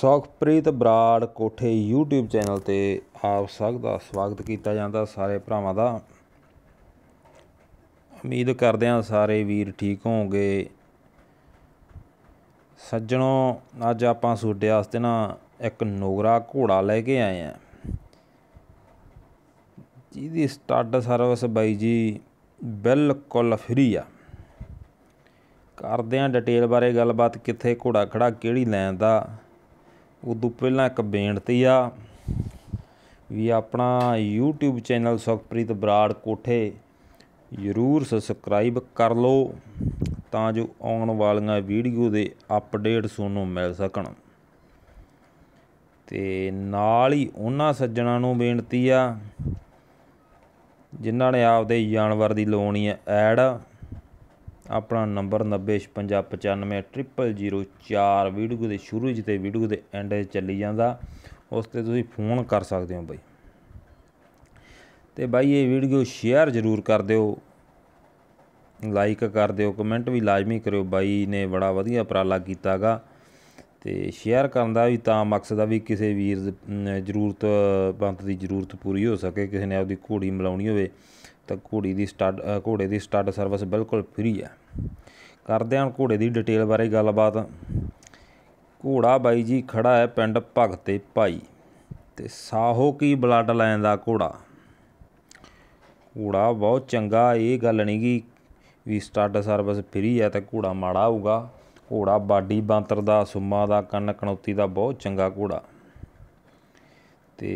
ਸੁਖਪ੍ਰੀਤ ਬਰਾੜ ਕੋਠੇ YouTube channel ਤੇ ਆਪ ਸਭ ਦਾ ਸਵਾਗਤ ਕੀਤਾ ਜਾਂਦਾ ਸਾਰੇ ਭਰਾਵਾਂ ਦਾ ਉਮੀਦ ਕਰਦੇ ਹਾਂ ਸਾਰੇ ਵੀਰ ਠੀਕ ਹੋਵੋਗੇ ਸੱਜਣੋ ਅੱਜ ਆਪਾਂ ਤੁਹਾਡੇ ਵਾਸਤੇ ਨਾ ਇੱਕ ਨੋਗਰਾ ਘੋੜਾ ਲੈ ਕੇ ਆਏ ਆ ਜਿਹਦੀ ਸਟੱਡ ਸਰਵਿਸ ਬਾਈ ਜੀ ਬਿਲਕੁਲ ਫ੍ਰੀ ਆ ਕਰਦੇ ਆ ਡਿਟੇਲ ਬਾਰੇ ਗੱਲਬਾਤ ਕਿੱਥੇ ਘੋੜਾ ਖੜਾ ਕਿਹੜੀ ਲੈਣ ਦਾ ਉਦੋਂ ਪਹਿਲਾਂ ਇੱਕ ਬੇਨਤੀ ਆ ਵੀ ਆਪਣਾ YouTube ਚੈਨਲ ਸੁਖਪ੍ਰੀਤ ਬਰਾੜ ਕੋਠੇ ਜ਼ਰੂਰ ਸਬਸਕ੍ਰਾਈਬ ਕਰ ਲਓ ਤਾਂ ਜੋ ਆਉਣ ਵਾਲੀਆਂ ਵੀਡੀਓ ਦੇ ਅਪਡੇਟ ਸੋਨੂੰ ਮਿਲ ਸਕਣ ਤੇ ਨਾਲ ਹੀ ਉਹਨਾਂ ਸੱਜਣਾ ਨੂੰ ਬੇਨਤੀ ਆ ਜਿਨ੍ਹਾਂ ਨੇ ਆਪਦੇ ਜਾਨਵਰ ਦੀ ਲੋਣੀ ਐਡ ਆਪਣਾ ਨੰਬਰ 9056595004 ਵੀਡੀਓ ਦੇ ਸ਼ੁਰੂ ਜਿ ਤੇ ਵੀਡੀਓ ਦੇ ਐਂਡ ਤੇ ਚੱਲੀ ਜਾਂਦਾ ਉਸ ਤੇ ਤੁਸੀਂ ਫੋਨ ਕਰ ਸਕਦੇ ਹੋ ਬਾਈ ਤੇ ਬਾਈ ਇਹ ਵੀਡੀਓ ਸ਼ੇਅਰ ਜ਼ਰੂਰ ਕਰ ਦਿਓ ਲਾਈਕ ਕਰ ਦਿਓ ਕਮੈਂਟ ਵੀ ਲਾਜ਼ਮੀ ਕਰਿਓ ਬਾਈ ਨੇ ਬੜਾ ਵਧੀਆ ਉਪਰਾਲਾ ਕੀਤਾਗਾ ਤੇ ਸ਼ੇਅਰ ਕਰਨ ਦਾ ਵੀ ਤਾਂ ਮਕਸਦ ਆ ਵੀ ਕਿਸੇ ਵੀਰ ਜ਼ਰੂਰਤ ਬੰਤ ਦੀ ਜ਼ਰੂਰਤ ਪੂਰੀ ਹੋ ਸਕੇ ਕਿਸੇ ਨੇ ਆਪਦੀ ਘੋੜੀ ਮਲਾਉਣੀ ਹੋਵੇ ਤਾਂ ਘੋੜੀ ਦੀ ਸਟੱਡ ਘੋੜੇ ਦੀ ਸਟੱਡ ਸਰਵਿਸ ਬਿਲਕੁਲ ਫ੍ਰੀ ਹੈ ਕਰਦੇ ਹਾਂ ਘੋੜੇ ਦੀ ਡਿਟੇਲ ਬਾਰੇ ਗੱਲਬਾਤ ਘੋੜਾ ਬਾਈ ਜੀ ਖੜਾ ਹੈ ਪਿੰਡ ਭਗਤੇ ਭਾਈ ਤੇ ਸਾਹੋ ਕੀ ਬਲੱਡ ਲਾਈਨ ਦਾ ਘੋੜਾ ਘੋੜਾ ਬਹੁਤ ਚੰਗਾ ਇਹ ਗੱਲ ਨਹੀਂ ਕਿ ਵੀ ਸਟੱਡ ਸਰਵਿਸ ਫ੍ਰੀ ਹੈ ਤਾਂ ਘੋੜਾ ਮਾੜਾ ਹੋਊਗਾ ਘੋੜਾ ਬਾਡੀ ਬਾਂਤਰ ਦਾ ਸੁਮਾ ਦਾ ਕੰਨ ਕਣੌਤੀ ਦਾ ਬਹੁਤ ਚੰਗਾ ਘੋੜਾ ਤੇ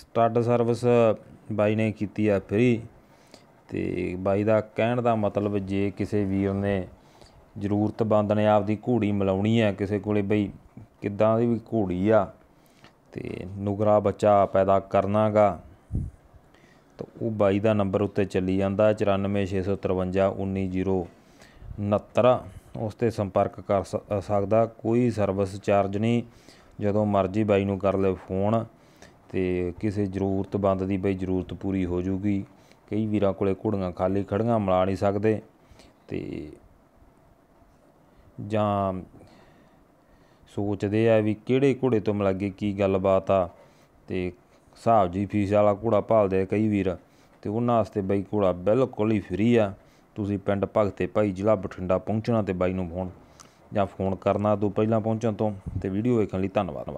ਸਟੱਡ ਸਰਵਿਸ ਬਾਈ ਨੇ ਕੀਤੀ ਆ ਫ੍ਰੀ ਤੇ ਬਾਈ ਦਾ ਕਹਿਣ ਦਾ ਮਤਲਬ ਜੇ ਕਿਸੇ ਵੀਰ ਨੇ ਬੰਦ ਨੇ ਆਪਦੀ ਘੋੜੀ ਮਲਾਉਣੀ ਹੈ ਕਿਸੇ ਕੋਲੇ ਬਈ ਕਿੱਦਾਂ ਦੀ ਵੀ ਘੋੜੀ ਆ ਤੇ ਨੁਗਰਾ ਬੱਚਾ ਪੈਦਾ ਕਰਨਾਗਾ ਤਾਂ ਉਹ ਬਾਈ ਦਾ ਨੰਬਰ ਉੱਤੇ ਚੱਲੀ ਜਾਂਦਾ 9465351969 ਉਸ ਤੇ ਸੰਪਰਕ ਕਰ ਸਕਦਾ ਕੋਈ ਸਰਵਿਸ ਚਾਰਜ ਨਹੀਂ ਜਦੋਂ ਮਰਜ਼ੀ ਬਾਈ ਨੂੰ ਕਰ ਲੈ ਫੋਨ ਤੇ ਕਿਸੇ ਜ਼ਰੂਰਤ ਬੰਦ ਦੀ ਬਈ ਜ਼ਰੂਰਤ ਪੂਰੀ ਹੋ ਜੂਗੀ ਕਈ ਵੀਰਾਂ ਕੋਲੇ ਘੋੜੀਆਂ ਖਾਲੀ ਖੜੀਆਂ ਮਲਾ ਨਹੀਂ ਸਕਦੇ ਤੇ ਜਾਂ ਸੋਚਦੇ ਆ ਵੀ ਕਿਹੜੇ ਘੋੜੇ ਤੋਂ ਮਲਾਗੇ ਕੀ ਗੱਲਬਾਤ ਆ ਤੇ ਸਾਹਬ ਜੀ ਫੀਸ ਵਾਲਾ ਘੋੜਾ ਭਾਲਦੇ ਕਈ ਵੀਰ ਤੇ ਉਹਨਾਂ ਵਾਸਤੇ ਬਾਈ ਘੋੜਾ ਬਿਲਕੁਲ ਹੀ ਫ੍ਰੀ ਆ ਤੁਸੀਂ ਪਿੰਡ ਭਗਤੇ ਭਾਈ ਜ਼ਿਲ੍ਹਾ ਬਠਿੰਡਾ ਪਹੁੰਚਣਾ ਤੇ ਬਾਈ ਨੂੰ ਫੋਨ ਜਾਂ ਫੋਨ ਕਰਨਾ ਤੋਂ ਪਹਿਲਾਂ ਪਹੁੰਚਣ ਤੋਂ ਤੇ ਵੀਡੀਓ ਵੇਖਣ ਲਈ ਧੰਨਵਾਦ